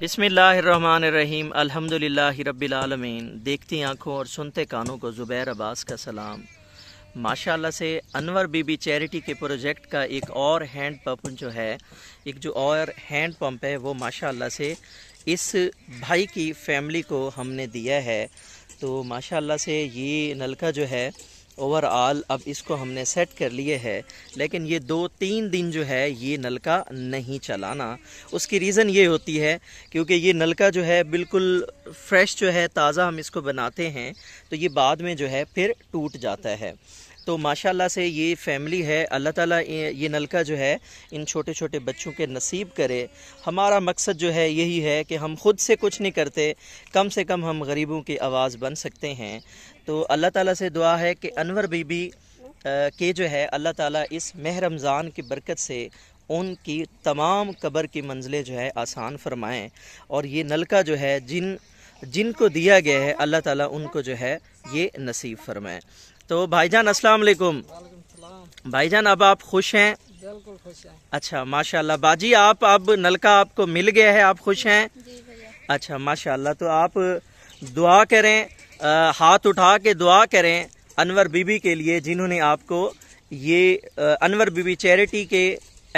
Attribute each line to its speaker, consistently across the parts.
Speaker 1: बिसमीम अल्हम्दुलिल्लाह आलमीन देखती आँखों और सुनते कानों को ज़ुबैर अब्बास का सलाम माशाल्लाह से अनवर बीबी चैरिटी के प्रोजेक्ट का एक और हैंड पंप जो है एक जो और हैंड पंप है वो माशाल्लाह से इस भाई की फैमिली को हमने दिया है तो माशाल्लाह से ये नलका जो है ओवरऑल अब इसको हमने सेट कर लिए है लेकिन ये दो तीन दिन जो है ये नलका नहीं चलाना उसकी रीज़न ये होती है क्योंकि ये नलका जो है बिल्कुल फ्रेश जो है ताज़ा हम इसको बनाते हैं तो ये बाद में जो है फिर टूट जाता है तो माशाल्लाह से ये फैमिली है अल्लाह ताला ये नलका जो है इन छोटे छोटे बच्चों के नसीब करे हमारा मकसद जो है यही है कि हम खुद से कुछ नहीं करते कम से कम हम गरीबों की आवाज़ बन सकते हैं तो अल्लाह ताला से दुआ है कि अनवर बीबी के जो है अल्लाह ताला इस मह रमज़ान की बरकत से उनकी तमाम कबर की मंजिलें जो है आसान फरमाएँ और ये नलका जो है जिन जिनको दिया गया है अल्लाह ताला उनको जो है ये नसीब फरमाएँ तो भाईजान अस्सलाम वालेकुम भाईजान अब आप खुश हैं बिल्कुल खुश हैं अच्छा माशाल्लाह बाजी आप अब नलका आपको मिल गया है आप खुश हैं अच्छा माशाल्लाह तो आप दुआ करें आ, हाथ उठा के दुआ करें अनवर बीबी के लिए जिन्होंने आपको ये आ, अनवर बीबी चैरिटी के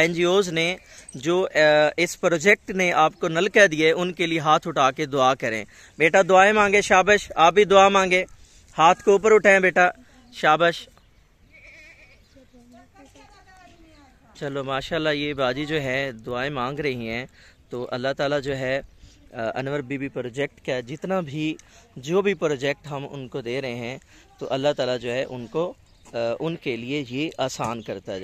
Speaker 1: एन ने जो आ, इस प्रोजेक्ट ने आपको नलका दिए उनके लिए हाथ उठा के दुआ करें बेटा दुआएं मांगे शाबश आप भी दुआ मांगे हाथ को ऊपर उठाएं बेटा शाबाश चलो माशाल्लाह ये बाजी जो है दुआएं मांग रही हैं तो अल्लाह ताला जो है अनवर बीबी प्रोजेक्ट का जितना भी जो भी प्रोजेक्ट हम उनको दे रहे हैं तो अल्लाह ताला जो है उनको उनके लिए ये आसान करता जाए